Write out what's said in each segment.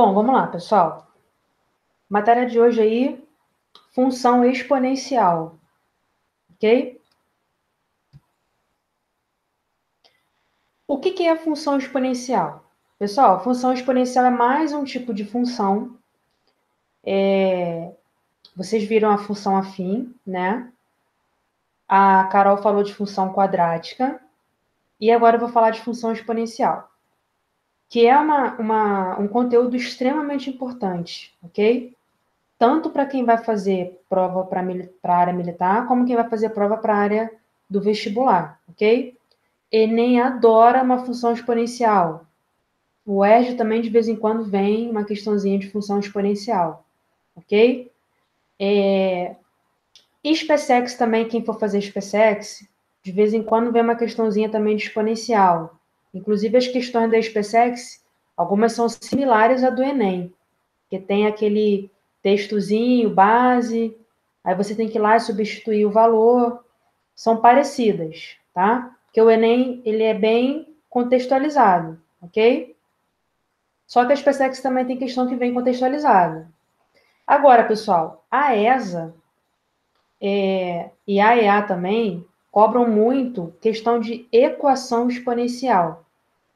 Bom, vamos lá, pessoal. Matéria de hoje aí, função exponencial. Ok? O que, que é a função exponencial? Pessoal, função exponencial é mais um tipo de função. É... Vocês viram a função afim, né? A Carol falou de função quadrática. E agora eu vou falar de função exponencial que é uma, uma, um conteúdo extremamente importante, ok? Tanto para quem vai fazer prova para a área militar, como quem vai fazer prova para a área do vestibular, ok? Enem adora uma função exponencial. O ERJ também, de vez em quando, vem uma questãozinha de função exponencial, ok? É... SpaceX também, quem for fazer SpaceX, de vez em quando vem uma questãozinha também de exponencial. Inclusive, as questões da SpaceX, algumas são similares à do Enem, que tem aquele textozinho, base, aí você tem que ir lá e substituir o valor, são parecidas, tá? Porque o Enem, ele é bem contextualizado, ok? Só que a SpaceX também tem questão que vem contextualizada. Agora, pessoal, a ESA é, e a EA também, cobram muito questão de equação exponencial,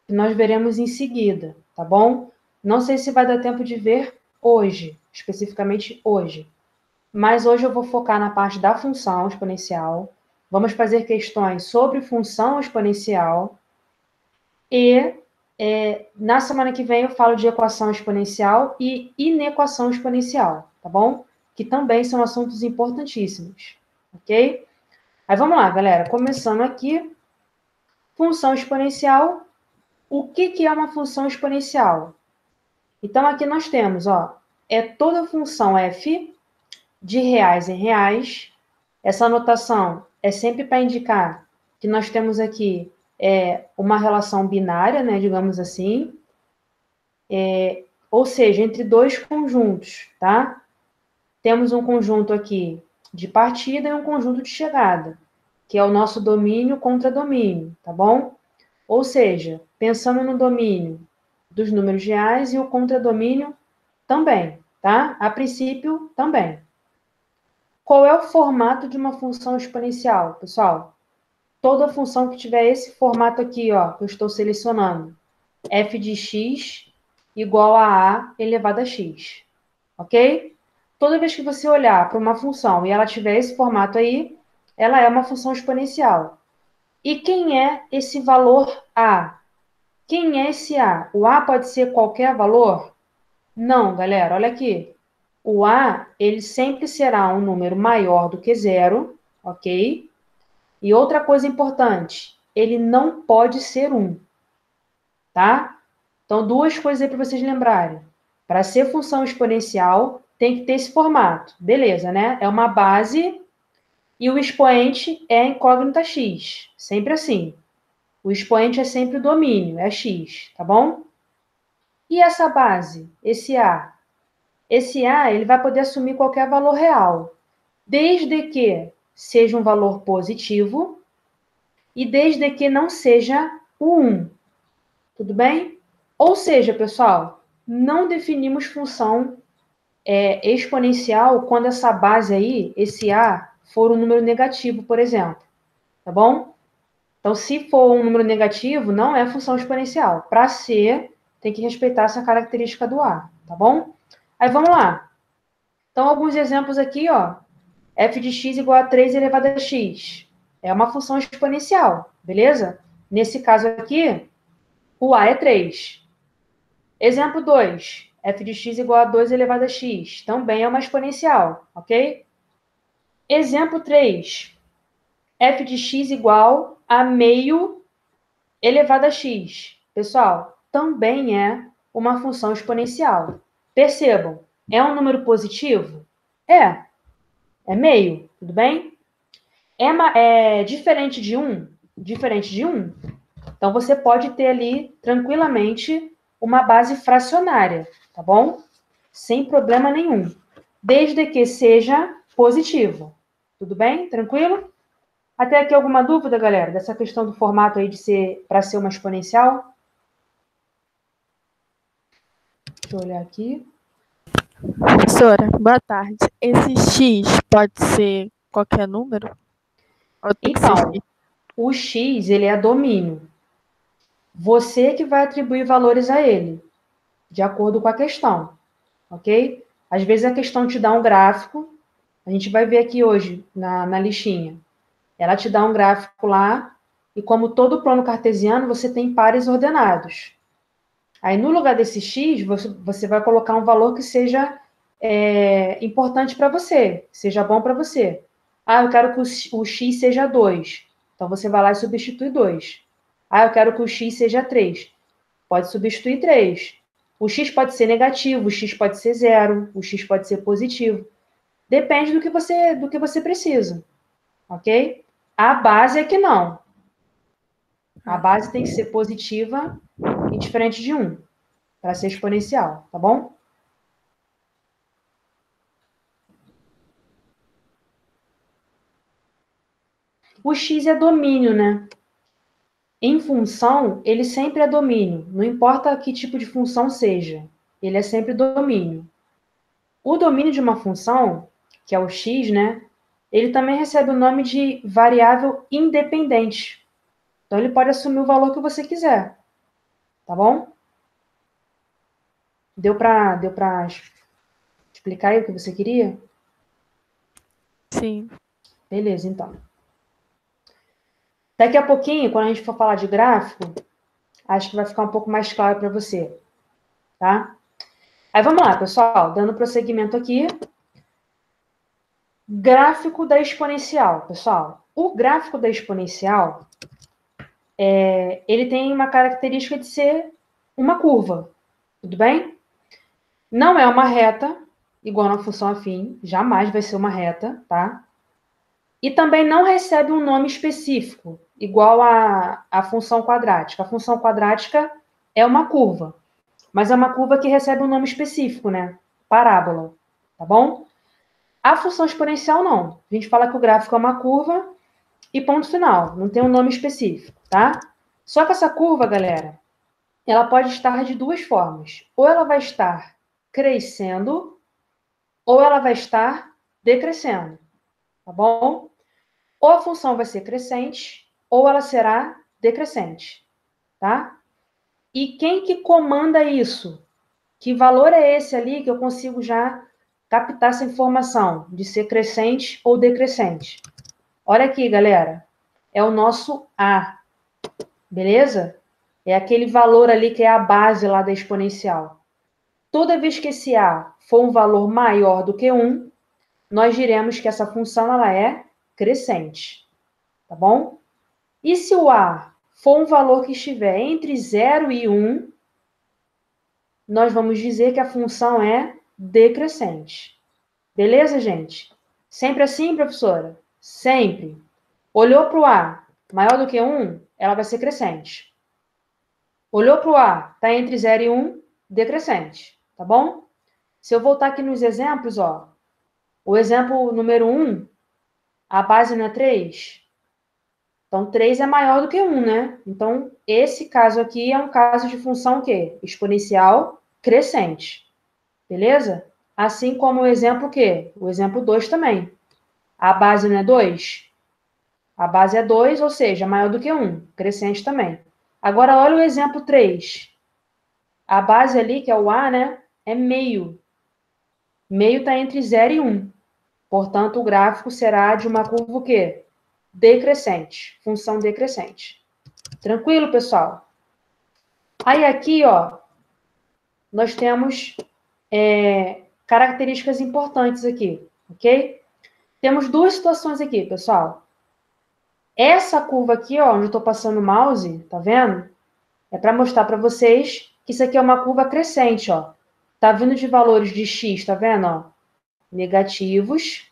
que nós veremos em seguida, tá bom? Não sei se vai dar tempo de ver hoje, especificamente hoje, mas hoje eu vou focar na parte da função exponencial. Vamos fazer questões sobre função exponencial e é, na semana que vem eu falo de equação exponencial e inequação exponencial, tá bom? Que também são assuntos importantíssimos, ok? Aí vamos lá, galera. Começando aqui, função exponencial. O que, que é uma função exponencial? Então, aqui nós temos, ó, é toda função f de reais em reais. Essa anotação é sempre para indicar que nós temos aqui é, uma relação binária, né, digamos assim, é, ou seja, entre dois conjuntos, tá? Temos um conjunto aqui de partida e um conjunto de chegada, que é o nosso domínio contra domínio, tá bom? Ou seja, pensando no domínio dos números reais e o contradomínio também, tá? A princípio, também. Qual é o formato de uma função exponencial, pessoal? Toda função que tiver esse formato aqui, ó, que eu estou selecionando, f de x igual a a elevado a x, ok? toda vez que você olhar para uma função e ela tiver esse formato aí, ela é uma função exponencial. E quem é esse valor A? Quem é esse A? O A pode ser qualquer valor? Não, galera, olha aqui. O A, ele sempre será um número maior do que zero, ok? E outra coisa importante, ele não pode ser um, tá? Então, duas coisas aí para vocês lembrarem. Para ser função exponencial, tem que ter esse formato. Beleza, né? É uma base e o expoente é a incógnita x. Sempre assim. O expoente é sempre o domínio, é x, tá bom? E essa base, esse A? Esse A, ele vai poder assumir qualquer valor real, desde que seja um valor positivo e desde que não seja o 1. Tudo bem? Ou seja, pessoal, não definimos função é, exponencial quando essa base aí, esse A, for um número negativo, por exemplo. Tá bom? Então, se for um número negativo, não é função exponencial. Para ser, tem que respeitar essa característica do A, tá bom? Aí vamos lá. Então, alguns exemplos aqui, ó. f de x igual a 3 elevado a x. É uma função exponencial, beleza? Nesse caso aqui, o a é 3. Exemplo 2. É f de x igual a 2 elevado a x. Também é uma exponencial, ok? Exemplo 3. f de x igual a meio elevado a x. Pessoal, também é uma função exponencial. Percebam, é um número positivo? É. É meio, tudo bem? É, é diferente de 1? Um? Diferente de 1? Um. Então, você pode ter ali, tranquilamente, uma base fracionária tá bom? Sem problema nenhum. Desde que seja positivo. Tudo bem? Tranquilo? Até aqui alguma dúvida, galera, dessa questão do formato aí de ser para ser uma exponencial? Deixa eu olhar aqui. Professora, boa tarde. Esse x pode ser qualquer número? Então, o x ele é domínio. Você que vai atribuir valores a ele de acordo com a questão, ok? Às vezes a questão te dá um gráfico, a gente vai ver aqui hoje na, na listinha. Ela te dá um gráfico lá, e como todo plano cartesiano, você tem pares ordenados. Aí, no lugar desse x, você, você vai colocar um valor que seja é, importante para você, seja bom para você. Ah, eu quero que o, o x seja 2. Então, você vai lá e substitui 2. Ah, eu quero que o x seja 3. Pode substituir 3. O x pode ser negativo, o x pode ser zero, o x pode ser positivo. Depende do que você, do que você precisa, ok? A base é que não. A base tem que ser positiva e diferente de 1, para ser exponencial, tá bom? O x é domínio, né? Em função, ele sempre é domínio, não importa que tipo de função seja, ele é sempre domínio. O domínio de uma função, que é o x, né, ele também recebe o nome de variável independente. Então, ele pode assumir o valor que você quiser. Tá bom? Deu para deu explicar aí o que você queria? Sim. Beleza, então. Daqui a pouquinho, quando a gente for falar de gráfico, acho que vai ficar um pouco mais claro para você, tá? Aí vamos lá, pessoal, dando prosseguimento aqui. Gráfico da exponencial, pessoal. O gráfico da exponencial, é, ele tem uma característica de ser uma curva, tudo bem? Não é uma reta, igual na função afim, jamais vai ser uma reta, tá? E também não recebe um nome específico, igual à a, a função quadrática. A função quadrática é uma curva, mas é uma curva que recebe um nome específico, né? Parábola, tá bom? A função exponencial não. A gente fala que o gráfico é uma curva e ponto final, não tem um nome específico, tá? Só que essa curva, galera, ela pode estar de duas formas. Ou ela vai estar crescendo, ou ela vai estar decrescendo, tá bom? ou a função vai ser crescente ou ela será decrescente, tá? E quem que comanda isso? Que valor é esse ali que eu consigo já captar essa informação de ser crescente ou decrescente? Olha aqui, galera. É o nosso A. Beleza? É aquele valor ali que é a base lá da exponencial. Toda vez que esse A for um valor maior do que 1, nós diremos que essa função ela é crescente, tá bom? E se o A for um valor que estiver entre 0 e 1, nós vamos dizer que a função é decrescente. Beleza, gente? Sempre assim, professora? Sempre. Olhou para o A maior do que 1, ela vai ser crescente. Olhou para o A, está entre 0 e 1, decrescente, tá bom? Se eu voltar aqui nos exemplos, ó, o exemplo número 1, a base não é 3. Então, 3 é maior do que 1, né? Então, esse caso aqui é um caso de função quê? Exponencial crescente. Beleza? Assim como o exemplo quê? O exemplo 2 também. A base não é 2? A base é 2, ou seja, maior do que 1. Crescente também. Agora, olha o exemplo 3. A base ali, que é o A, né? É meio. Meio está entre 0 e 1. Portanto, o gráfico será de uma curva o quê? Decrescente, função decrescente. Tranquilo, pessoal? Aí aqui, ó, nós temos é, características importantes aqui, ok? Temos duas situações aqui, pessoal. Essa curva aqui, ó, onde eu estou passando o mouse, tá vendo? É para mostrar para vocês que isso aqui é uma curva crescente, ó. Tá vindo de valores de x, tá vendo, ó? negativos.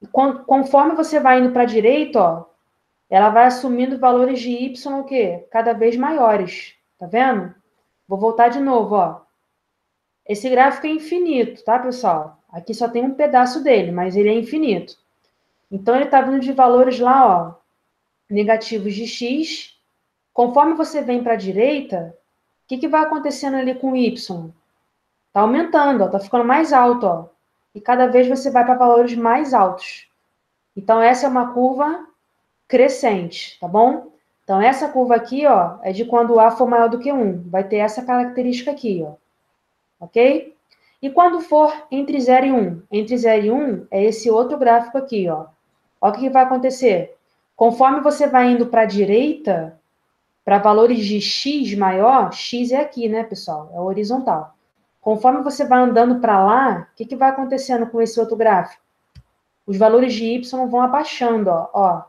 E conforme você vai indo para a direita, ó, ela vai assumindo valores de y o quê? cada vez maiores. Tá vendo? Vou voltar de novo, ó. Esse gráfico é infinito, tá, pessoal? Aqui só tem um pedaço dele, mas ele é infinito. Então, ele está vindo de valores lá, ó, negativos de x. Conforme você vem para a direita, o que, que vai acontecendo ali com y? Tá aumentando, ó, tá ficando mais alto, ó. E cada vez você vai para valores mais altos. Então essa é uma curva crescente, tá bom? Então essa curva aqui, ó, é de quando o A for maior do que 1, vai ter essa característica aqui, ó. OK? E quando for entre 0 e 1? Entre 0 e 1 é esse outro gráfico aqui, ó. Olha o que vai acontecer. Conforme você vai indo para a direita, para valores de x maior, x é aqui, né, pessoal? É horizontal. Conforme você vai andando para lá, o que, que vai acontecendo com esse outro gráfico? Os valores de Y vão abaixando, ó. ó.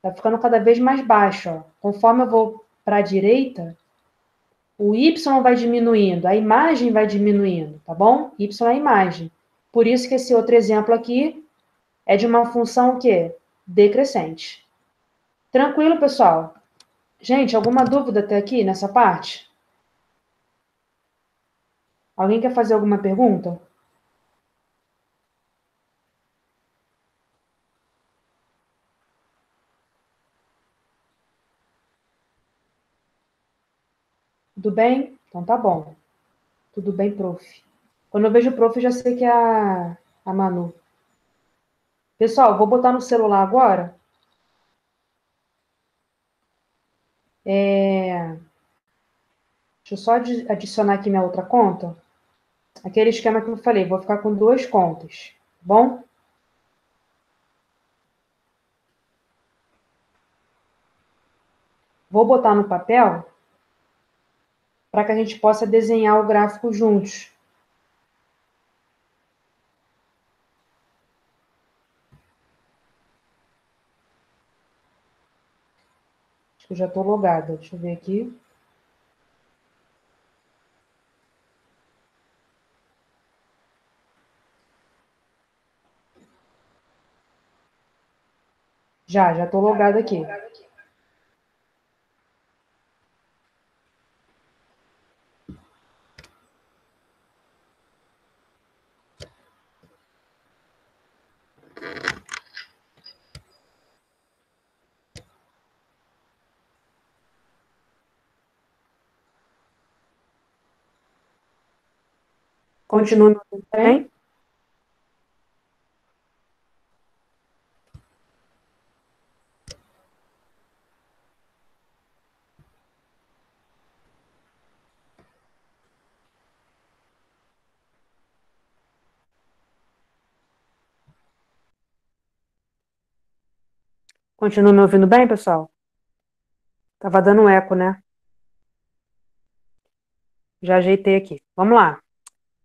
Tá ficando cada vez mais baixo, ó. Conforme eu vou para a direita, o Y vai diminuindo, a imagem vai diminuindo, tá bom? Y é a imagem. Por isso que esse outro exemplo aqui é de uma função que decrescente. Tranquilo, pessoal? Gente, alguma dúvida até aqui nessa parte? Alguém quer fazer alguma pergunta? Tudo bem? Então tá bom. Tudo bem, prof. Quando eu vejo o prof, já sei que é a, a Manu. Pessoal, vou botar no celular agora. É... Deixa eu só adicionar aqui minha outra conta. Aquele esquema que eu falei, vou ficar com duas contas, tá bom? Vou botar no papel para que a gente possa desenhar o gráfico juntos. Acho que eu já estou logada. Deixa eu ver aqui. Já, já estou logado aqui. Continua no Continua me ouvindo bem, pessoal? Tava dando um eco, né? Já ajeitei aqui. Vamos lá.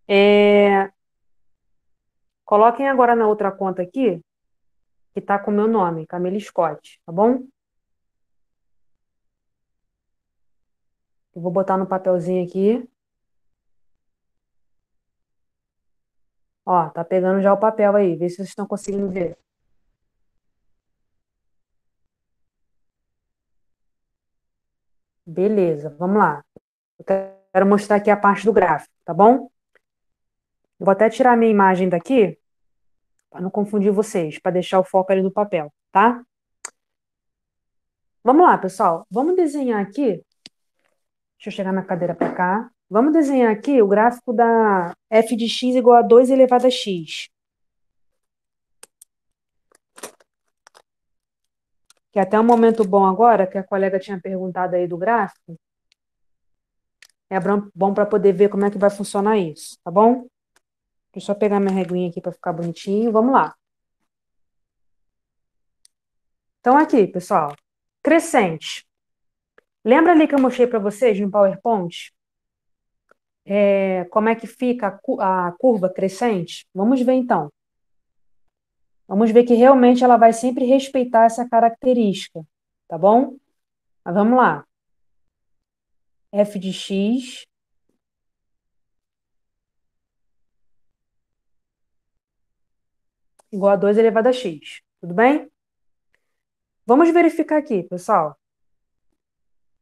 É... Coloquem agora na outra conta aqui, que está com o meu nome, Camila Scott, tá bom? Eu vou botar no papelzinho aqui. Ó, tá pegando já o papel aí, vê se vocês estão conseguindo ver. Beleza, vamos lá. Eu quero mostrar aqui a parte do gráfico, tá bom? Eu vou até tirar minha imagem daqui, para não confundir vocês, para deixar o foco ali no papel, tá? Vamos lá, pessoal. Vamos desenhar aqui. Deixa eu chegar na cadeira para cá. Vamos desenhar aqui o gráfico da f de x igual a 2 elevado a x. que é até um momento bom agora, que a colega tinha perguntado aí do gráfico, é bom para poder ver como é que vai funcionar isso, tá bom? Deixa eu só pegar minha reguinha aqui para ficar bonitinho, vamos lá. Então aqui, pessoal, crescente. Lembra ali que eu mostrei para vocês no PowerPoint? É, como é que fica a curva crescente? Vamos ver então. Vamos ver que realmente ela vai sempre respeitar essa característica, tá bom? Mas vamos lá. F de x igual a 2 elevado a x, tudo bem? Vamos verificar aqui, pessoal.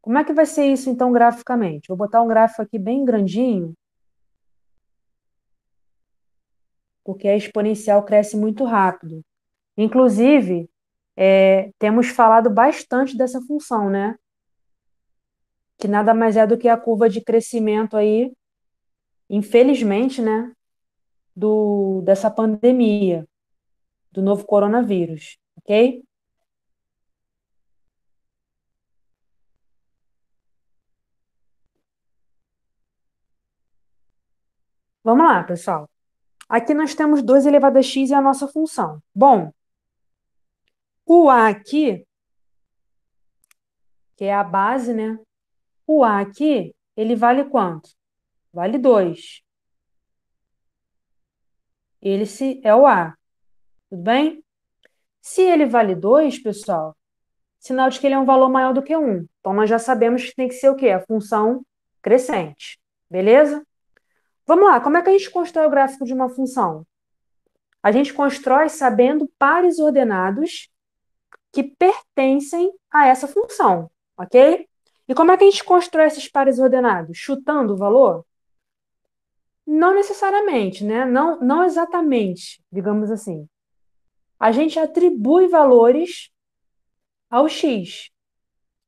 Como é que vai ser isso, então, graficamente? Vou botar um gráfico aqui bem grandinho porque a exponencial cresce muito rápido. Inclusive, é, temos falado bastante dessa função, né? Que nada mais é do que a curva de crescimento aí, infelizmente, né? Do, dessa pandemia, do novo coronavírus, ok? Vamos lá, pessoal. Aqui nós temos 2 elevado a x e a nossa função. Bom, o a aqui, que é a base, né? O a aqui, ele vale quanto? Vale 2. Ele se, é o a. Tudo bem? Se ele vale 2, pessoal, sinal de que ele é um valor maior do que 1. Um. Então, nós já sabemos que tem que ser o quê? A função crescente. Beleza? Vamos lá, como é que a gente constrói o gráfico de uma função? A gente constrói sabendo pares ordenados que pertencem a essa função, ok? E como é que a gente constrói esses pares ordenados? Chutando o valor? Não necessariamente, né? Não, não exatamente, digamos assim. A gente atribui valores ao x,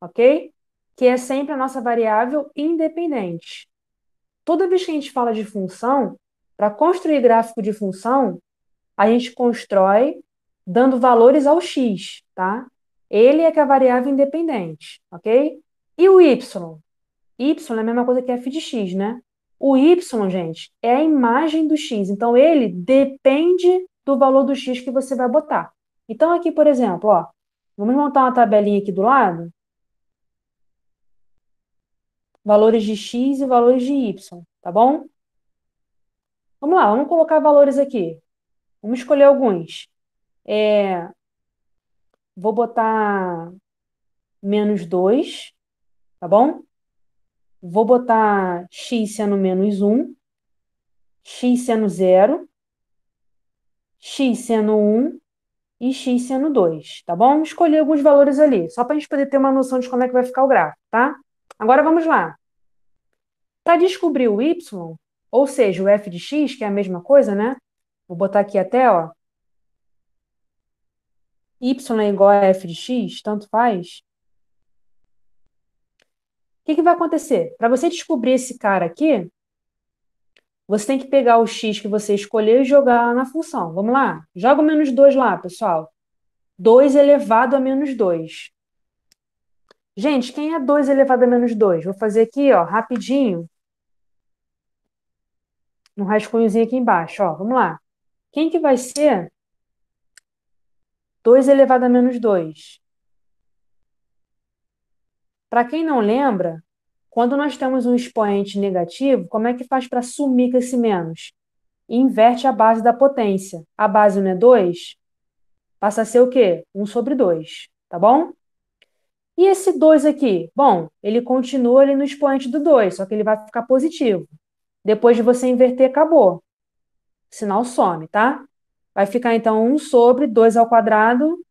ok? Que é sempre a nossa variável independente toda vez que a gente fala de função, para construir gráfico de função, a gente constrói dando valores ao x, tá? Ele é que é a variável independente, ok? E o y? Y é a mesma coisa que f de x, né? O y, gente, é a imagem do x. Então, ele depende do valor do x que você vai botar. Então, aqui, por exemplo, ó, vamos montar uma tabelinha aqui do lado valores de x e valores de y, tá bom? Vamos lá, vamos colocar valores aqui. Vamos escolher alguns. É, vou botar menos 2, tá bom? Vou botar x sendo menos 1, x sendo 0, x sendo 1 e x sendo 2, tá bom? Escolhi alguns valores ali, só para a gente poder ter uma noção de como é que vai ficar o gráfico, tá? Agora vamos lá. Para descobrir o y, ou seja, o f de x, que é a mesma coisa, né? Vou botar aqui até, ó. y é igual a f de x, tanto faz. O que, que vai acontecer? Para você descobrir esse cara aqui, você tem que pegar o x que você escolheu e jogar lá na função. Vamos lá? Joga o menos 2 lá, pessoal. 2 elevado a menos 2. Gente, quem é 2 elevado a menos 2? Vou fazer aqui, ó, rapidinho. Um rascunhozinho aqui embaixo, ó. Vamos lá. Quem que vai ser 2 elevado a menos 2? Para quem não lembra, quando nós temos um expoente negativo, como é que faz para sumir com esse menos? Inverte a base da potência. A base não é 2? Passa a ser o quê? 1 sobre 2, tá bom? E esse 2 aqui? Bom, ele continua ali no expoente do 2, só que ele vai ficar positivo. Depois de você inverter, acabou. O sinal some, tá? Vai ficar, então, 1 sobre 2 ao quadrado,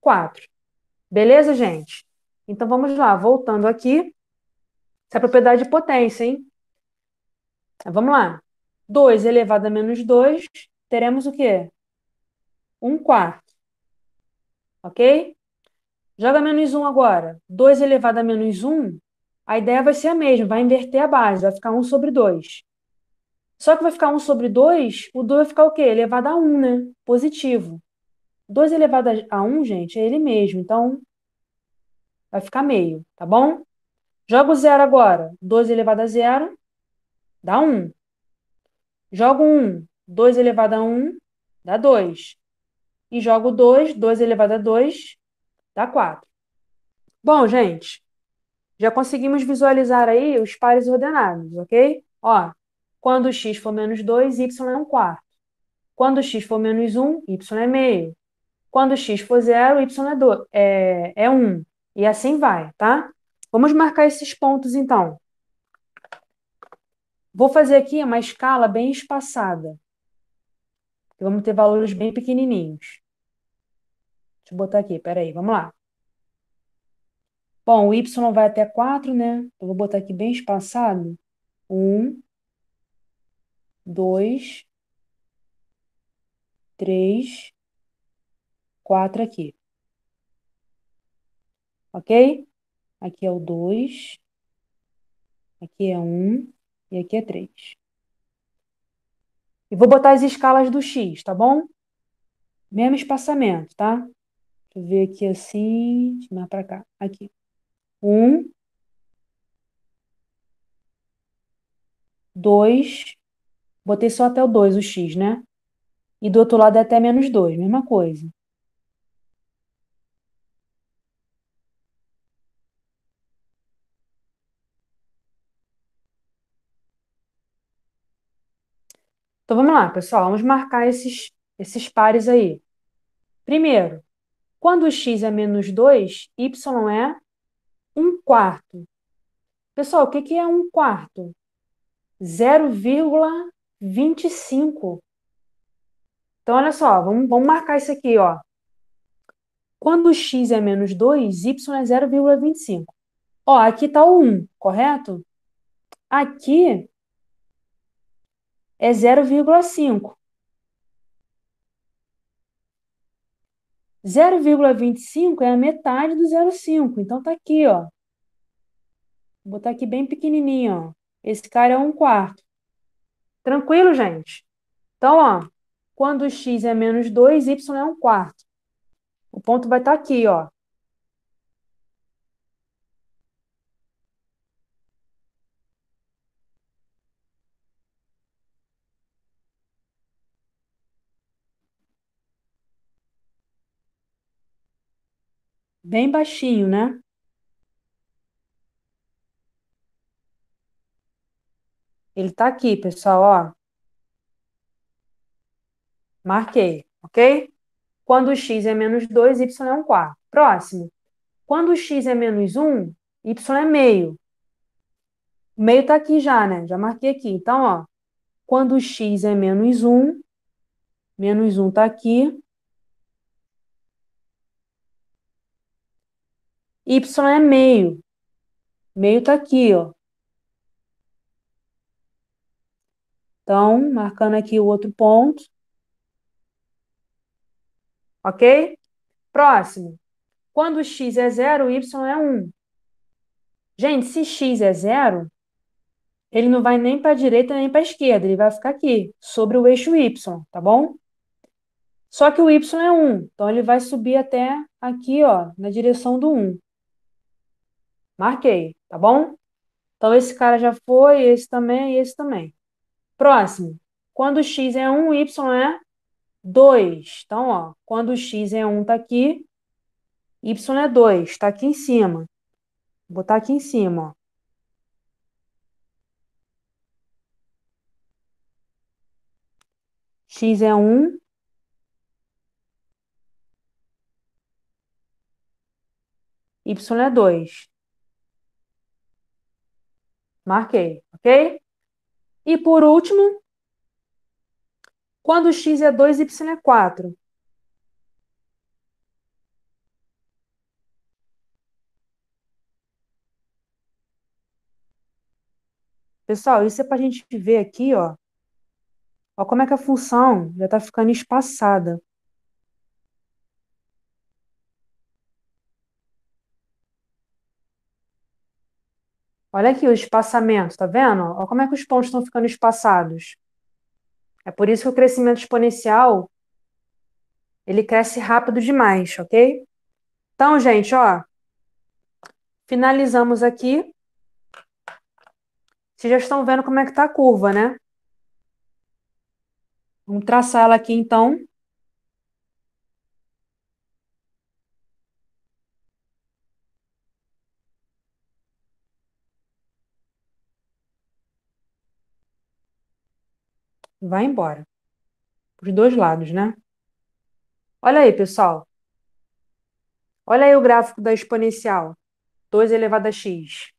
4. Beleza, gente? Então, vamos lá. Voltando aqui. Essa é a propriedade de potência, hein? vamos lá. 2 elevado a menos 2, teremos o quê? 1 quarto. Ok? Joga menos 1 agora. 2 elevado a menos 1, a ideia vai ser a mesma, vai inverter a base, vai ficar 1 sobre 2. Só que vai ficar 1 sobre 2, o 2 vai ficar o quê? Elevado a 1, né? Positivo. 2 elevado a 1, gente, é ele mesmo. Então, vai ficar meio, tá bom? Joga o zero agora. 2 elevado a 0, dá 1. Joga o 1. 2 elevado a 1, dá 2. E jogo 2. 2 elevado a 2, Dá 4. Bom, gente, já conseguimos visualizar aí os pares ordenados, ok? Ó, quando x for menos 2, y é 1 quarto. Quando x for menos 1, y é meio. Quando x for zero, y é, 2, é, é 1. E assim vai, tá? Vamos marcar esses pontos, então. Vou fazer aqui uma escala bem espaçada. Vamos ter valores bem pequenininhos. Deixa eu botar aqui, peraí, vamos lá. Bom, o Y vai até 4, né? Então, eu vou botar aqui bem espaçado. 1, 2, 3, 4 aqui. Ok? Aqui é o 2, aqui é 1 e aqui é 3. E vou botar as escalas do X, tá bom? Mesmo espaçamento, tá? Deixa eu ver aqui assim, deixa eu mais para cá, aqui. Um, dois, botei só até o dois, o x, né? E do outro lado é até menos dois, mesma coisa. Então vamos lá, pessoal, vamos marcar esses, esses pares aí. Primeiro, quando x é menos 2, y é 1 quarto. Pessoal, o que, que é 1 quarto? 0,25. Então, olha só, vamos, vamos marcar isso aqui, ó. Quando x é menos 2, y é 0,25. Ó, aqui está o 1, correto? Aqui é 0,5. 0,25 é a metade do 0,5. Então tá aqui, ó. Vou botar aqui bem pequenininho, ó. Esse cara é 1 quarto. Tranquilo, gente? Então, ó, quando x é menos 2, y é 1 quarto. O ponto vai estar tá aqui, ó. Bem baixinho, né? Ele tá aqui, pessoal, ó. Marquei, ok? Quando x é menos 2, y é 1 quarto. Próximo. Quando x é menos 1, y é meio. O meio tá aqui já, né? Já marquei aqui. Então, ó. Quando x é menos 1, menos 1 tá aqui. Y é meio. Meio está aqui, ó. Então, marcando aqui o outro ponto. Ok? Próximo. Quando x é zero, y é 1. Um. Gente, se x é zero, ele não vai nem para a direita nem para a esquerda, ele vai ficar aqui, sobre o eixo y, tá bom? Só que o y é 1, então ele vai subir até aqui, ó, na direção do 1. Marquei, tá bom? Então esse cara já foi, esse também esse também. Próximo. Quando x é 1, y é 2. Então, ó, quando x é 1 tá aqui, y é 2, tá aqui em cima. Vou botar aqui em cima, ó. x é 1. Y é 2. Marquei, ok? E por último, quando x é 2, y é 4. Pessoal, isso é para a gente ver aqui, ó. Olha como é que a função já está ficando espaçada. Olha aqui o espaçamento, tá vendo? Olha como é que os pontos estão ficando espaçados. É por isso que o crescimento exponencial ele cresce rápido demais, ok? Então, gente, ó, finalizamos aqui. Vocês já estão vendo como é que tá a curva, né? Vamos traçar ela aqui, então. vai embora. Os dois lados, né? Olha aí, pessoal. Olha aí o gráfico da exponencial. 2 elevado a x.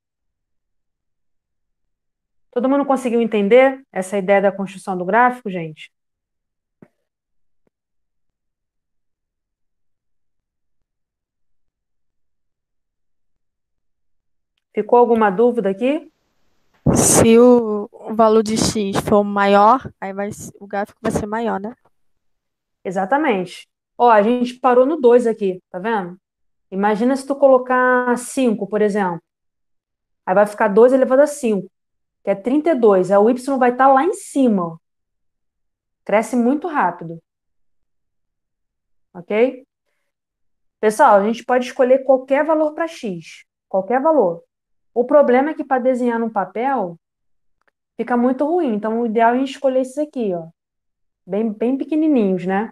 Todo mundo conseguiu entender essa ideia da construção do gráfico, gente? Ficou alguma dúvida aqui? Se o o valor de x for maior, aí vai, o gráfico vai ser maior, né? Exatamente. Ó, a gente parou no 2 aqui, tá vendo? Imagina se tu colocar 5, por exemplo. Aí vai ficar 2 elevado a 5, que é 32. Aí o y vai estar tá lá em cima. Ó. Cresce muito rápido. Ok? Pessoal, a gente pode escolher qualquer valor para x. Qualquer valor. O problema é que para desenhar num papel, fica muito ruim. Então, o ideal é escolher esses aqui, ó. Bem, bem pequenininhos, né?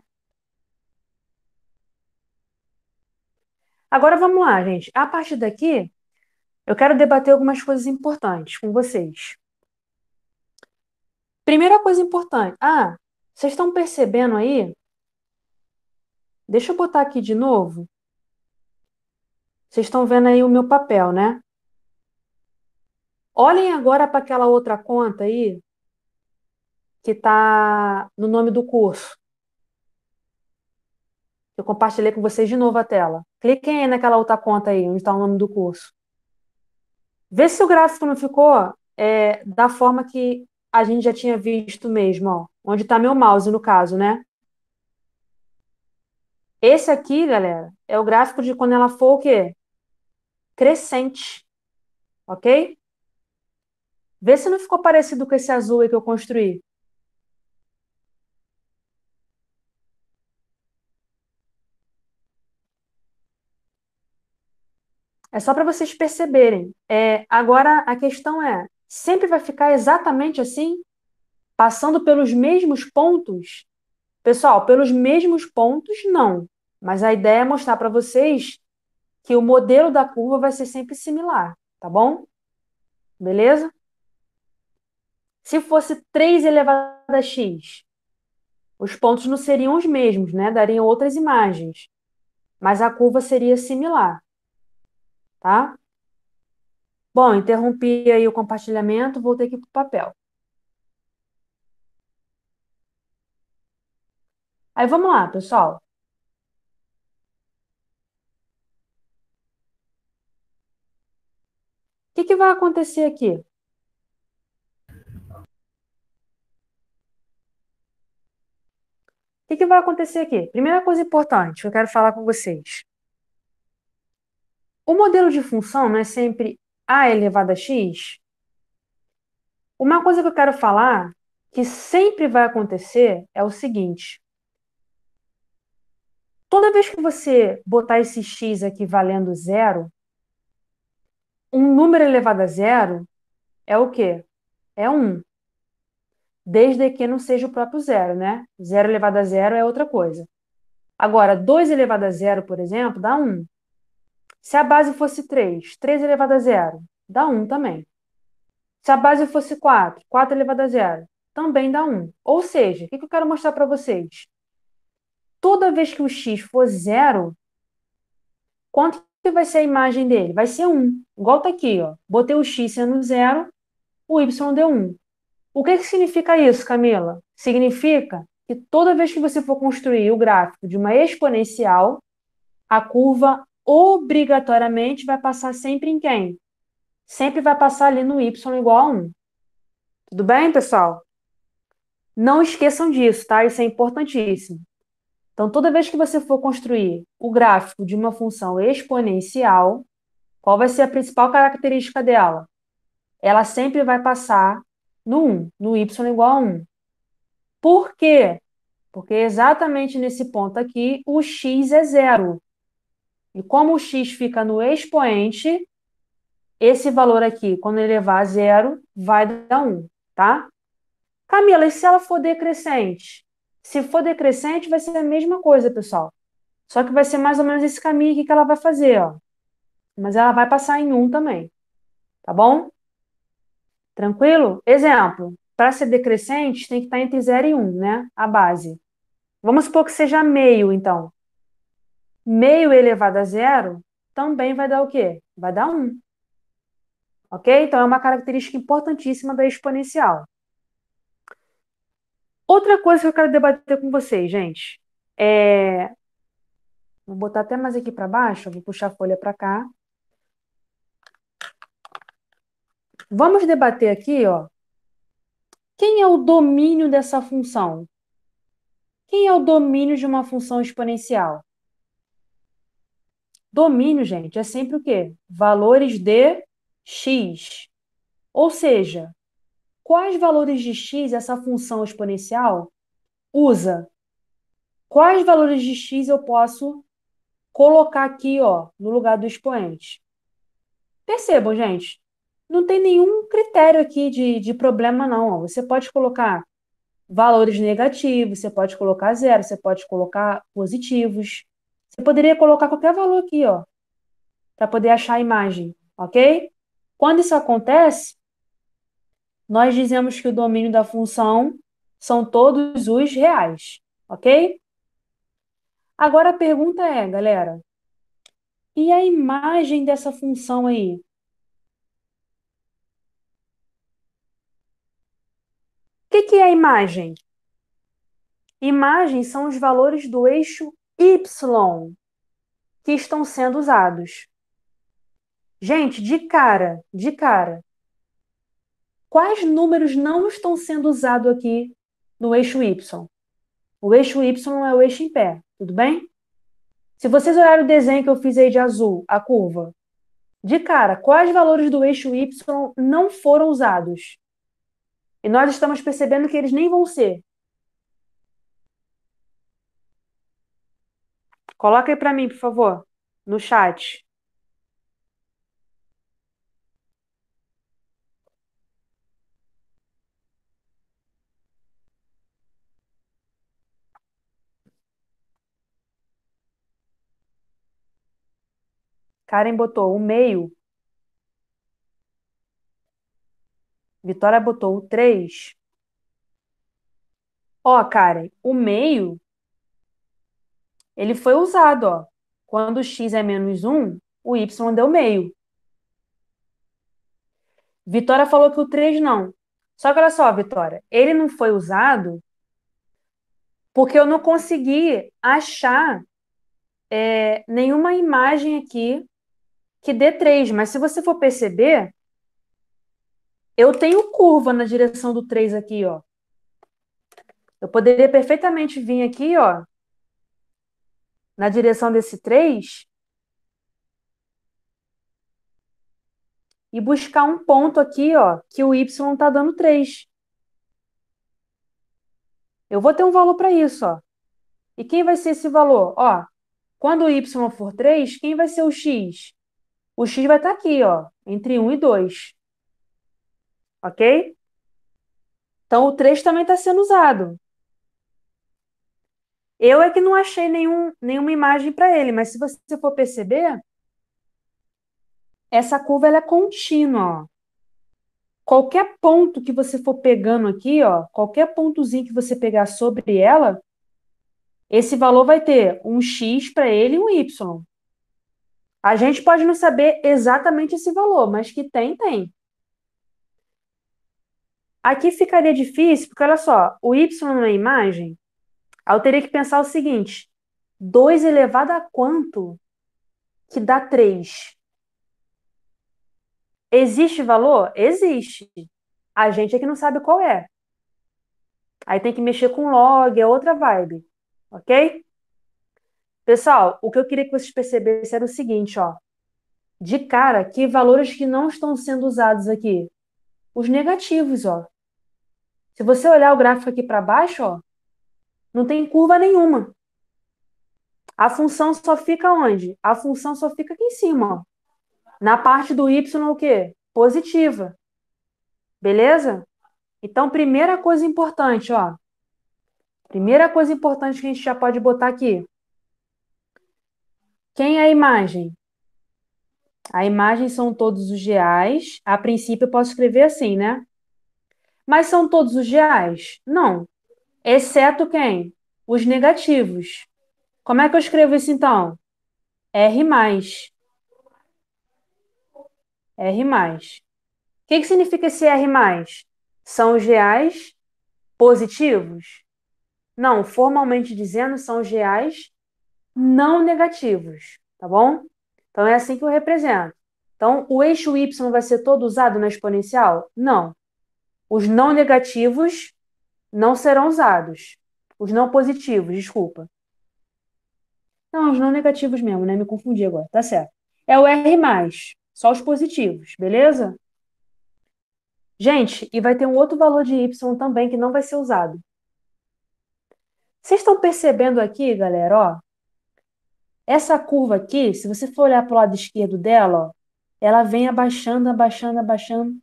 Agora vamos lá, gente. A partir daqui, eu quero debater algumas coisas importantes com vocês. Primeira coisa importante. Ah, vocês estão percebendo aí? Deixa eu botar aqui de novo. Vocês estão vendo aí o meu papel, né? Olhem agora para aquela outra conta aí, que está no nome do curso. Eu compartilhei com vocês de novo a tela. Cliquem aí naquela outra conta aí, onde está o nome do curso. Vê se o gráfico não ficou é, da forma que a gente já tinha visto mesmo, ó. Onde está meu mouse, no caso, né? Esse aqui, galera, é o gráfico de quando ela for o quê? Crescente. Ok? Vê se não ficou parecido com esse azul aí que eu construí. É só para vocês perceberem. É, agora, a questão é, sempre vai ficar exatamente assim? Passando pelos mesmos pontos? Pessoal, pelos mesmos pontos, não. Mas a ideia é mostrar para vocês que o modelo da curva vai ser sempre similar, tá bom? Beleza? Se fosse 3 elevado a x, os pontos não seriam os mesmos, né? Dariam outras imagens. Mas a curva seria similar. Tá? Bom, interrompi aí o compartilhamento, voltei aqui para o papel. Aí vamos lá, pessoal. O que, que vai acontecer aqui? que, que vai acontecer aqui? Primeira coisa importante que eu quero falar com vocês. O modelo de função não é sempre a elevado a x? Uma coisa que eu quero falar que sempre vai acontecer é o seguinte. Toda vez que você botar esse x aqui valendo zero, um número elevado a zero é o quê? É 1. Um desde que não seja o próprio zero, né? Zero elevado a zero é outra coisa. Agora, 2 elevado a zero, por exemplo, dá 1. Um. Se a base fosse 3, 3 elevado a zero, dá 1 um também. Se a base fosse 4, 4 elevado a zero, também dá 1. Um. Ou seja, o que eu quero mostrar para vocês? Toda vez que o x for zero, quanto que vai ser a imagem dele? Vai ser 1. Igual está aqui, ó. Botei o x sendo zero, o y deu 1. O que, que significa isso, Camila? Significa que toda vez que você for construir o gráfico de uma exponencial, a curva obrigatoriamente vai passar sempre em quem? Sempre vai passar ali no y igual a 1. Tudo bem, pessoal? Não esqueçam disso, tá? Isso é importantíssimo. Então, toda vez que você for construir o gráfico de uma função exponencial, qual vai ser a principal característica dela? Ela sempre vai passar no 1, no y igual a 1. Por quê? Porque exatamente nesse ponto aqui, o x é zero. E como o x fica no expoente, esse valor aqui, quando elevar a zero, vai dar 1, tá? Camila, e se ela for decrescente? Se for decrescente, vai ser a mesma coisa, pessoal. Só que vai ser mais ou menos esse caminho aqui que ela vai fazer, ó. Mas ela vai passar em 1 também, tá bom? Tranquilo? Exemplo, para ser decrescente tem que estar tá entre 0 e 1, um, né? A base. Vamos supor que seja meio, então. Meio elevado a zero também vai dar o quê? Vai dar 1. Um. Ok? Então é uma característica importantíssima da exponencial. Outra coisa que eu quero debater com vocês, gente, é. Vou botar até mais aqui para baixo, vou puxar a folha para cá. Vamos debater aqui, ó. Quem é o domínio dessa função? Quem é o domínio de uma função exponencial? Domínio, gente, é sempre o quê? Valores de x. Ou seja, quais valores de x essa função exponencial usa? Quais valores de x eu posso colocar aqui, ó, no lugar do expoente? Percebam, gente, não tem nenhum critério aqui de, de problema, não. Você pode colocar valores negativos, você pode colocar zero, você pode colocar positivos. Você poderia colocar qualquer valor aqui, ó, para poder achar a imagem, ok? Quando isso acontece, nós dizemos que o domínio da função são todos os reais, ok? Agora a pergunta é, galera, e a imagem dessa função aí? que, que é imagem? Imagens são os valores do eixo Y que estão sendo usados. Gente, de cara, de cara, quais números não estão sendo usados aqui no eixo Y? O eixo Y é o eixo em pé, tudo bem? Se vocês olharem o desenho que eu fiz aí de azul, a curva, de cara, quais valores do eixo Y não foram usados? E nós estamos percebendo que eles nem vão ser. Coloca aí para mim, por favor, no chat. Karen botou o meio Vitória botou o 3. Ó, Karen, o meio, ele foi usado, ó. Quando o x é menos 1, o y deu meio. Vitória falou que o 3 não. Só que olha só, Vitória, ele não foi usado porque eu não consegui achar é, nenhuma imagem aqui que dê 3. Mas se você for perceber, eu tenho curva na direção do 3 aqui, ó. Eu poderia perfeitamente vir aqui, ó, na direção desse 3 e buscar um ponto aqui, ó, que o y tá dando 3. Eu vou ter um valor para isso, ó. E quem vai ser esse valor? Ó, quando o y for 3, quem vai ser o x? O x vai estar tá aqui, ó, entre 1 e 2 ok? Então, o 3 também está sendo usado. Eu é que não achei nenhum, nenhuma imagem para ele, mas se você for perceber, essa curva ela é contínua. Ó. Qualquer ponto que você for pegando aqui, ó, qualquer pontozinho que você pegar sobre ela, esse valor vai ter um x para ele e um y. A gente pode não saber exatamente esse valor, mas que tem, tem. Aqui ficaria difícil, porque olha só, o y na imagem, eu teria que pensar o seguinte: 2 elevado a quanto que dá 3? Existe valor? Existe. A gente é que não sabe qual é. Aí tem que mexer com log, é outra vibe. Ok? Pessoal, o que eu queria que vocês percebessem era o seguinte, ó. De cara, que valores que não estão sendo usados aqui? Os negativos, ó. Se você olhar o gráfico aqui para baixo, ó, não tem curva nenhuma. A função só fica onde? A função só fica aqui em cima, ó. Na parte do y, o quê? Positiva. Beleza? Então, primeira coisa importante, ó. Primeira coisa importante que a gente já pode botar aqui. Quem é a imagem? A imagem são todos os reais. A princípio, eu posso escrever assim, né? Mas são todos os reais? Não. Exceto quem? Os negativos. Como é que eu escrevo isso então? R. R. O que, que significa esse R? São os reais positivos? Não, formalmente dizendo, são os reais não negativos, tá bom? Então é assim que eu represento. Então, o eixo y vai ser todo usado na exponencial? Não. Os não negativos não serão usados. Os não positivos, desculpa. Não, os não negativos mesmo, né? Me confundi agora. Tá certo. É o R, só os positivos, beleza? Gente, e vai ter um outro valor de Y também que não vai ser usado. Vocês estão percebendo aqui, galera, ó? Essa curva aqui, se você for olhar para o lado esquerdo dela, ó, ela vem abaixando, abaixando, abaixando.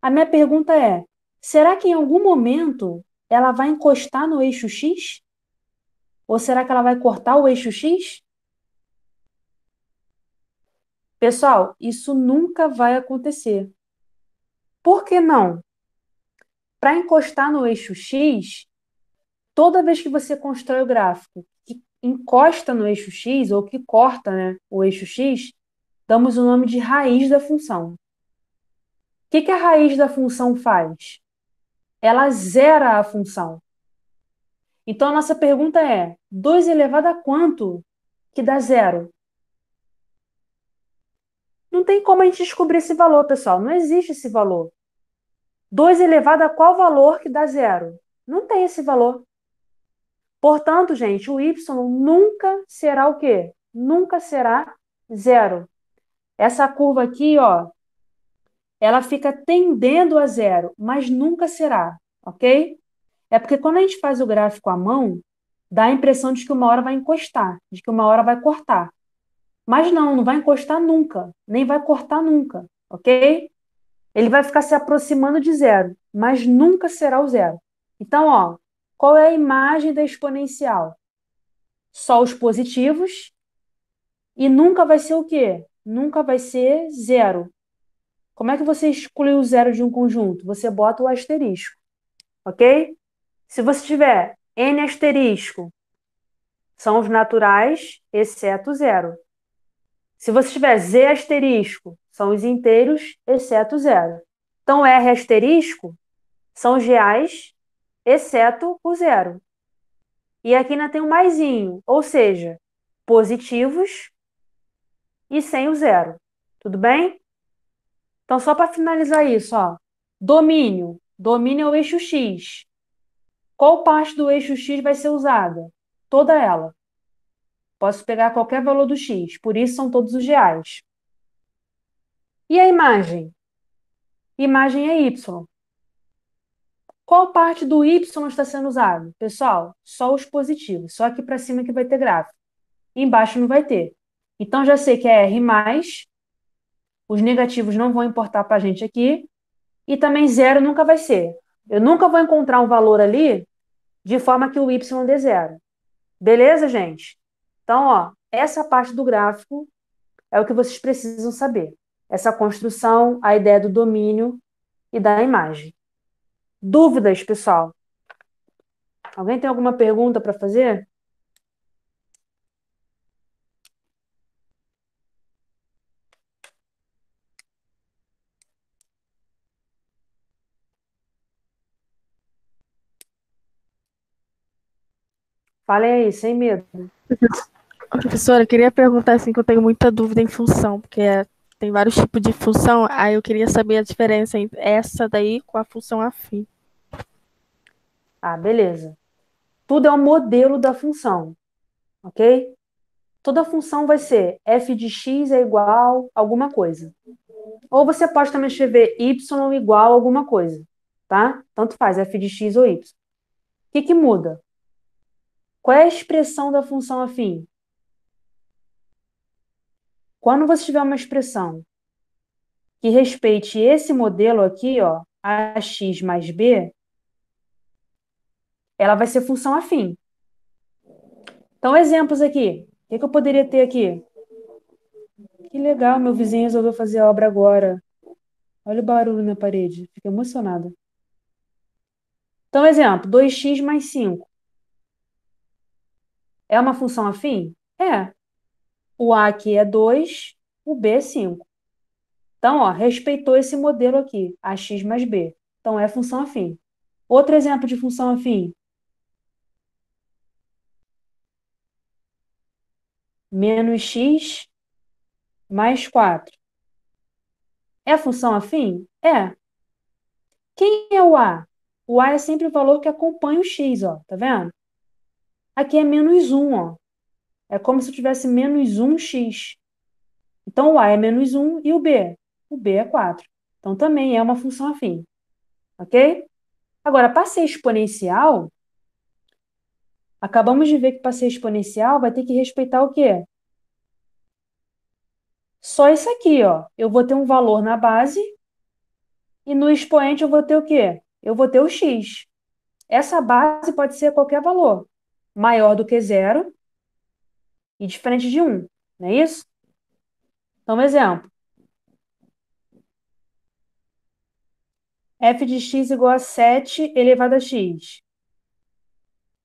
A minha pergunta é: será que em algum momento ela vai encostar no eixo X? Ou será que ela vai cortar o eixo X? Pessoal, isso nunca vai acontecer. Por que não? Para encostar no eixo X, toda vez que você constrói o gráfico que encosta no eixo X, ou que corta né, o eixo X, damos o nome de raiz da função. O que, que a raiz da função faz? ela zera a função. Então a nossa pergunta é: 2 elevado a quanto que dá zero? Não tem como a gente descobrir esse valor, pessoal. Não existe esse valor. 2 elevado a qual valor que dá zero? Não tem esse valor. Portanto, gente, o y nunca será o quê? Nunca será zero. Essa curva aqui, ó, ela fica tendendo a zero, mas nunca será, ok? É porque quando a gente faz o gráfico à mão, dá a impressão de que uma hora vai encostar, de que uma hora vai cortar. Mas não, não vai encostar nunca, nem vai cortar nunca, ok? Ele vai ficar se aproximando de zero, mas nunca será o zero. Então, ó, qual é a imagem da exponencial? Só os positivos e nunca vai ser o quê? Nunca vai ser zero, como é que você exclui o zero de um conjunto? Você bota o asterisco, ok? Se você tiver n asterisco, são os naturais, exceto zero. Se você tiver z asterisco, são os inteiros, exceto zero. Então, r asterisco são os reais, exceto o zero. E aqui ainda tem um maisinho, ou seja, positivos e sem o zero. Tudo bem? Então, só para finalizar isso, ó, domínio. Domínio é o eixo X. Qual parte do eixo X vai ser usada? Toda ela. Posso pegar qualquer valor do X, por isso são todos os reais. E a imagem? Imagem é Y. Qual parte do Y está sendo usado? Pessoal, só os positivos, só aqui para cima que vai ter gráfico. Embaixo não vai ter. Então já sei que é R mais os negativos não vão importar para a gente aqui. E também zero nunca vai ser. Eu nunca vou encontrar um valor ali de forma que o y dê zero. Beleza, gente? Então, ó, essa parte do gráfico é o que vocês precisam saber. Essa construção, a ideia do domínio e da imagem. Dúvidas, pessoal? Alguém tem alguma pergunta para fazer? Falem aí, sem medo. Professora, eu queria perguntar assim, que eu tenho muita dúvida em função, porque é, tem vários tipos de função, aí eu queria saber a diferença entre essa daí com a função afim. Ah, beleza. Tudo é um modelo da função, ok? Toda função vai ser f de x é igual a alguma coisa. Ou você pode também escrever y igual a alguma coisa, tá? Tanto faz, f de x ou y. O que, que muda? Qual é a expressão da função afim? Quando você tiver uma expressão que respeite esse modelo aqui, ó, ax mais b, ela vai ser função afim. Então, exemplos aqui. O que, que eu poderia ter aqui? Que legal, meu vizinho resolveu fazer a obra agora. Olha o barulho na parede, fiquei emocionada. Então, exemplo, 2x mais 5. É uma função afim? É. O A aqui é 2, o B é 5. Então, ó, respeitou esse modelo aqui, AX mais B. Então, é função afim. Outro exemplo de função afim. Menos x mais 4. É função afim? É. Quem é o A? O A é sempre o valor que acompanha o x, ó, tá vendo? Aqui é menos 1, ó. É como se eu tivesse menos 1x. Então, o A é menos 1 e o B? O B é 4. Então, também é uma função afim. Ok? Agora, para ser exponencial, acabamos de ver que para ser exponencial vai ter que respeitar o quê? Só isso aqui, ó. Eu vou ter um valor na base e no expoente eu vou ter o quê? Eu vou ter o x. Essa base pode ser qualquer valor maior do que zero e diferente de 1, um, não é isso? Então, um exemplo. f de x igual a 7 elevado a x.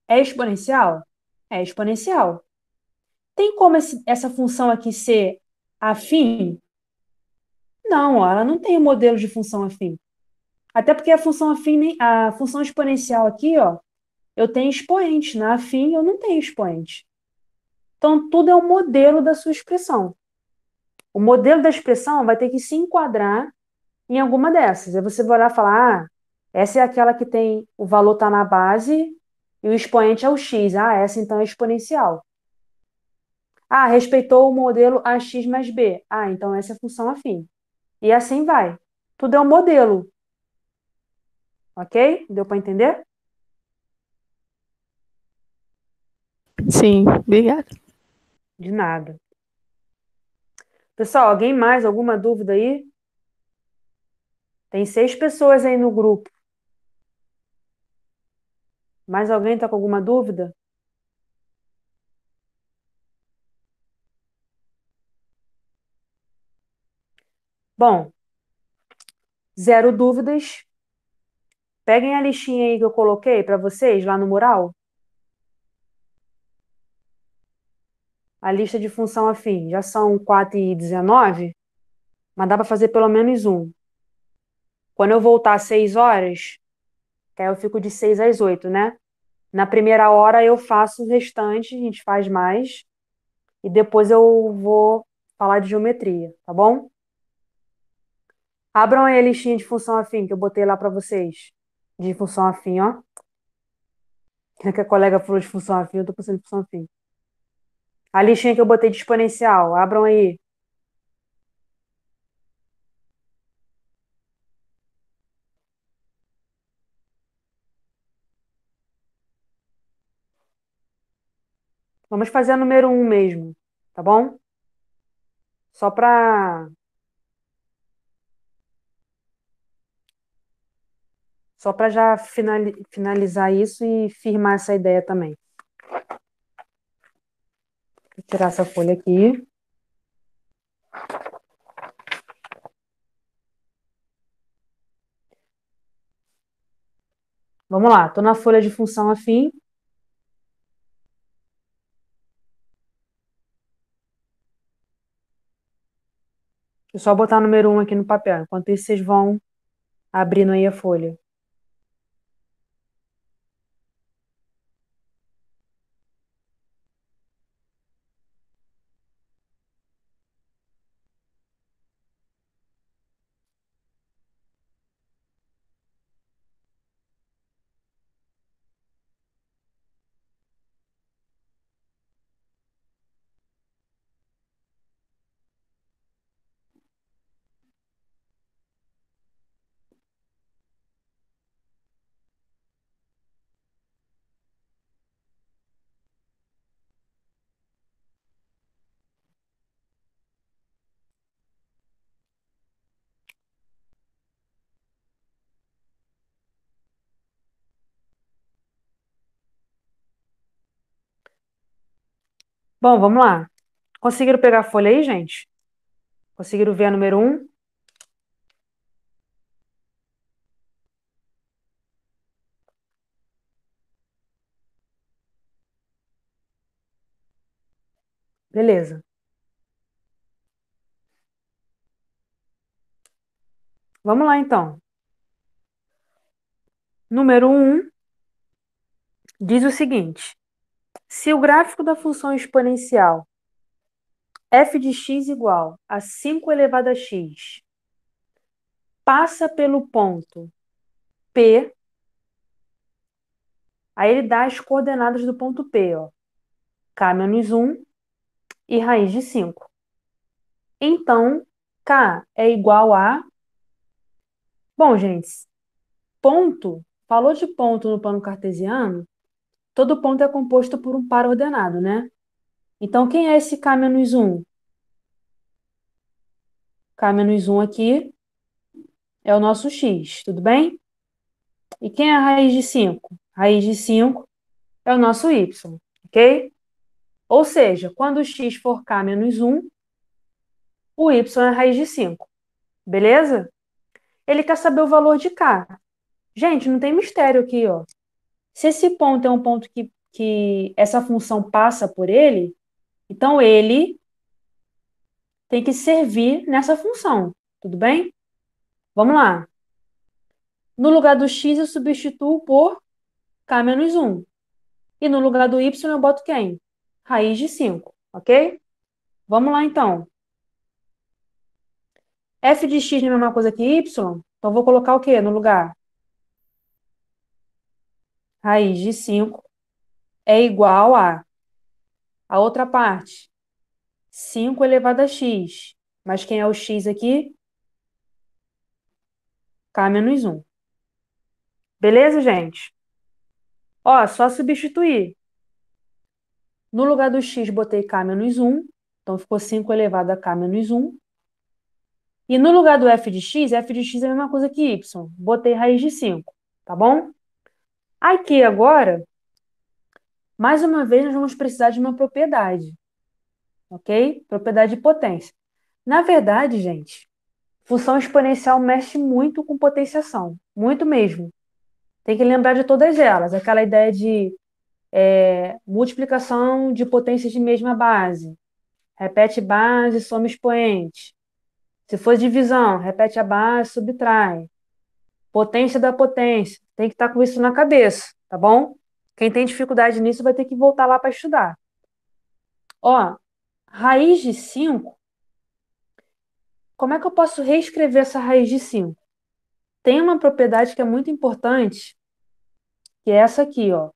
É exponencial? É exponencial. Tem como esse, essa função aqui ser afim? Não, ela não tem modelo de função afim. Até porque a função afim, a função exponencial aqui, ó, eu tenho expoente. Na né? AFIM, eu não tenho expoente. Então, tudo é um modelo da sua expressão. O modelo da expressão vai ter que se enquadrar em alguma dessas. Aí você vai olhar e falar: ah, essa é aquela que tem o valor está na base e o expoente é o x. Ah, essa então é exponencial. Ah, respeitou o modelo ax mais b. Ah, então essa é a função afim. E assim vai. Tudo é um modelo. Ok? Deu para entender? Sim, obrigada. De nada. Pessoal, alguém mais? Alguma dúvida aí? Tem seis pessoas aí no grupo. Mais alguém está com alguma dúvida? Bom, zero dúvidas. Peguem a listinha aí que eu coloquei para vocês lá no mural. a lista de função afim. Já são 4 e 19, mas dá para fazer pelo menos um. Quando eu voltar às 6 horas, que aí eu fico de 6 às 8, né? Na primeira hora eu faço o restante, a gente faz mais, e depois eu vou falar de geometria, tá bom? Abram aí a listinha de função afim que eu botei lá para vocês. De função afim, ó. É que a colega falou de função afim, eu tô pensando em função afim. A listinha que eu botei de exponencial, abram aí. Vamos fazer a número 1 um mesmo, tá bom? Só para Só para já finalizar isso e firmar essa ideia também. Vou tirar essa folha aqui. Vamos lá, estou na folha de função afim. Deixa eu só botar o número 1 um aqui no papel. Enquanto isso, vocês vão abrindo aí a folha. Bom, vamos lá. Conseguiram pegar a folha aí, gente? Conseguiram ver a número 1? Um? Beleza. Vamos lá, então. Número 1 um diz o seguinte: se o gráfico da função exponencial f de x igual a 5 elevado a x passa pelo ponto P, aí ele dá as coordenadas do ponto P, ó, k menos 1 e raiz de 5. Então, k é igual a... Bom, gente, ponto, falou de ponto no plano cartesiano, todo ponto é composto por um par ordenado, né? Então, quem é esse K-1? K-1 aqui é o nosso x, tudo bem? E quem é a raiz de 5? Raiz de 5 é o nosso y, ok? Ou seja, quando o x for k menos 1, o y é a raiz de 5, beleza? Ele quer saber o valor de k. Gente, não tem mistério aqui, ó. Se esse ponto é um ponto que, que essa função passa por ele, então ele tem que servir nessa função, tudo bem? Vamos lá. No lugar do x eu substituo por k menos 1. E no lugar do y eu boto quem? Raiz de 5, ok? Vamos lá então. f de x não é a mesma coisa que y, então vou colocar o quê no lugar? raiz de 5 é igual a a outra parte, 5 elevado a x. Mas quem é o x aqui? K menos 1. Beleza, gente? Ó, só substituir. No lugar do x, botei k menos 1. Então, ficou 5 elevado a k menos 1. E no lugar do f de x, f de x é a mesma coisa que y. Botei raiz de 5, tá bom? Aqui agora, mais uma vez, nós vamos precisar de uma propriedade, ok? Propriedade de potência. Na verdade, gente, função exponencial mexe muito com potenciação, muito mesmo. Tem que lembrar de todas elas, aquela ideia de é, multiplicação de potências de mesma base. Repete base, soma expoente. Se for divisão, repete a base, subtrai. Potência da potência, tem que estar tá com isso na cabeça, tá bom? Quem tem dificuldade nisso vai ter que voltar lá para estudar. Ó, raiz de 5. Como é que eu posso reescrever essa raiz de 5? Tem uma propriedade que é muito importante, que é essa aqui, ó.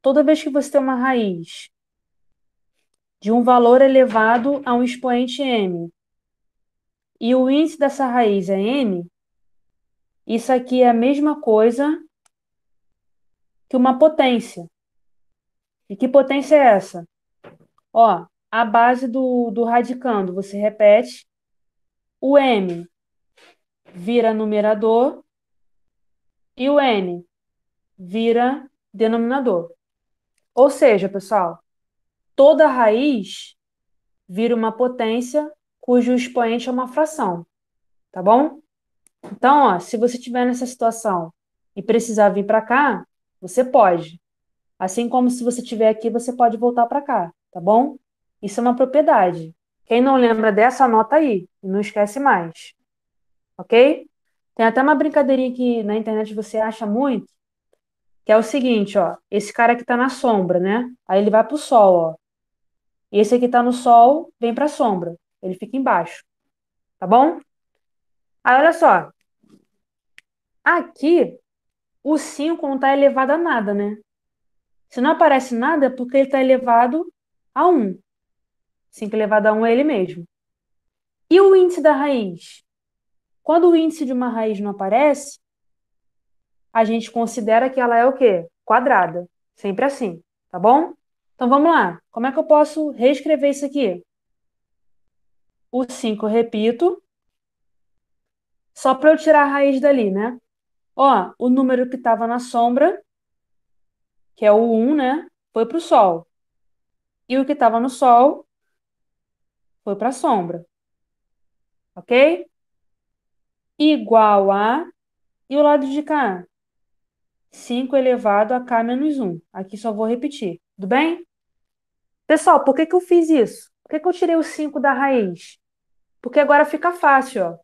Toda vez que você tem uma raiz de um valor elevado a um expoente m e o índice dessa raiz é m, isso aqui é a mesma coisa que uma potência. E que potência é essa? Ó, a base do, do radicando, você repete. O m vira numerador e o n vira denominador. Ou seja, pessoal, toda raiz vira uma potência cujo expoente é uma fração. Tá bom? Então, ó, se você estiver nessa situação e precisar vir para cá, você pode. Assim como se você estiver aqui, você pode voltar para cá, tá bom? Isso é uma propriedade. Quem não lembra dessa, anota aí e não esquece mais. Ok? Tem até uma brincadeirinha que na internet você acha muito, que é o seguinte, ó. Esse cara que tá na sombra, né? Aí ele vai pro sol, ó. E esse aqui tá no sol, vem pra sombra. Ele fica embaixo. Tá bom? Aí olha só. Aqui, o 5 não está elevado a nada, né? Se não aparece nada, é porque ele está elevado a 1. 5 elevado a 1 é ele mesmo. E o índice da raiz? Quando o índice de uma raiz não aparece, a gente considera que ela é o quê? Quadrada. Sempre assim, tá bom? Então vamos lá. Como é que eu posso reescrever isso aqui? O 5, repito, só para eu tirar a raiz dali, né? Ó, o número que estava na sombra, que é o 1, né? Foi para o Sol. E o que estava no Sol foi para a sombra. Ok? Igual a. E o lado de cá? 5 elevado a k menos 1. Aqui só vou repetir, tudo bem? Pessoal, por que, que eu fiz isso? Por que, que eu tirei o 5 da raiz? Porque agora fica fácil, ó.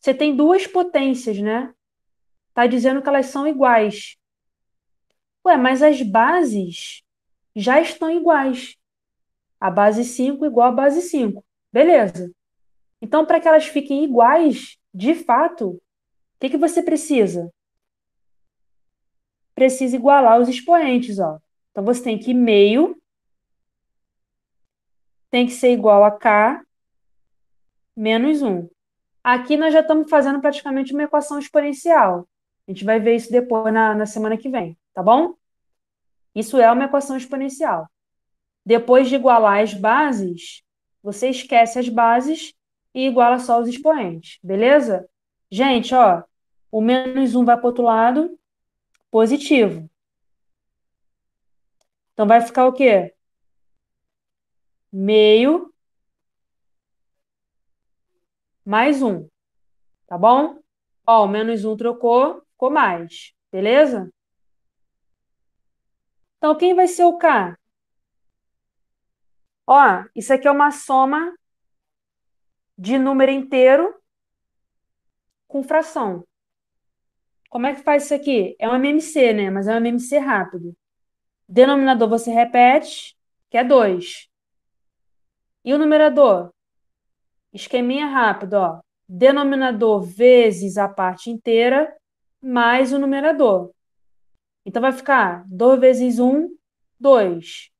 Você tem duas potências, né? Tá dizendo que elas são iguais. Ué, mas as bases já estão iguais. A base 5 igual a base 5. Beleza. Então, para que elas fiquem iguais, de fato, o que, que você precisa? Precisa igualar os expoentes. Ó. Então, você tem que meio tem que ser igual a k menos 1. Aqui nós já estamos fazendo praticamente uma equação exponencial. A gente vai ver isso depois na, na semana que vem, tá bom? Isso é uma equação exponencial. Depois de igualar as bases, você esquece as bases e iguala só os expoentes, beleza? Gente, ó, o menos 1 vai para o outro lado, positivo. Então vai ficar o quê? Meio mais um, tá bom? Ó, o menos um trocou, ficou mais, beleza? Então, quem vai ser o K? Ó, isso aqui é uma soma de número inteiro com fração. Como é que faz isso aqui? É um MMC, né? Mas é um MMC rápido. Denominador você repete, que é 2. E o numerador? Esqueminha rápido, ó. Denominador vezes a parte inteira mais o numerador. Então vai ficar 2 vezes 1, 2.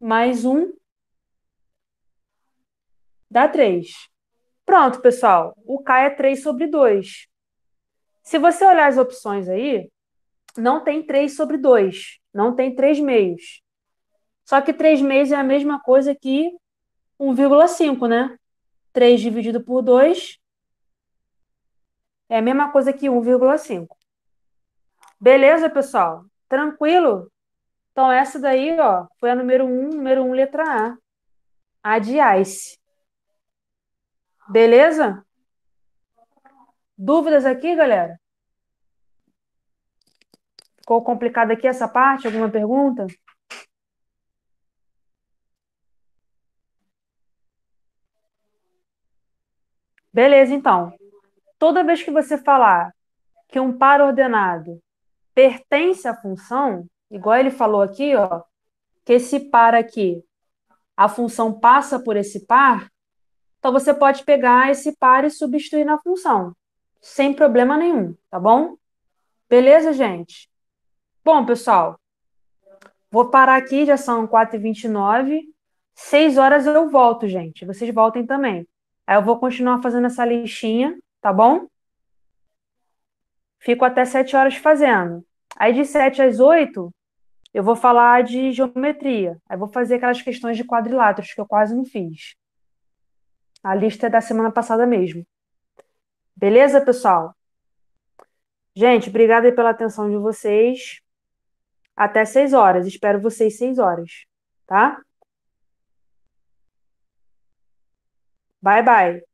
Mais 1, dá 3. Pronto, pessoal. O K é 3 sobre 2. Se você olhar as opções aí, não tem 3 sobre 2. Não tem 3 meios. Só que 3 meios é a mesma coisa que 1,5, né? 3 dividido por 2 é a mesma coisa que 1,5. Beleza, pessoal? Tranquilo? Então, essa daí ó, foi a número 1, número 1, letra A. A de ICE. Beleza? Dúvidas aqui, galera? Ficou complicada aqui essa parte? Alguma pergunta? Beleza, então. Toda vez que você falar que um par ordenado pertence à função, igual ele falou aqui, ó, que esse par aqui, a função passa por esse par, então você pode pegar esse par e substituir na função, sem problema nenhum, tá bom? Beleza, gente? Bom, pessoal, vou parar aqui, já são 4h29. 6 horas eu volto, gente. Vocês voltem também. Aí eu vou continuar fazendo essa listinha, tá bom? Fico até 7 horas fazendo. Aí de 7 às 8, eu vou falar de geometria. Aí vou fazer aquelas questões de quadriláteros que eu quase não fiz. A lista é da semana passada mesmo. Beleza, pessoal? Gente, obrigada pela atenção de vocês. Até 6 horas. Espero vocês 6 horas, tá? Bye bye.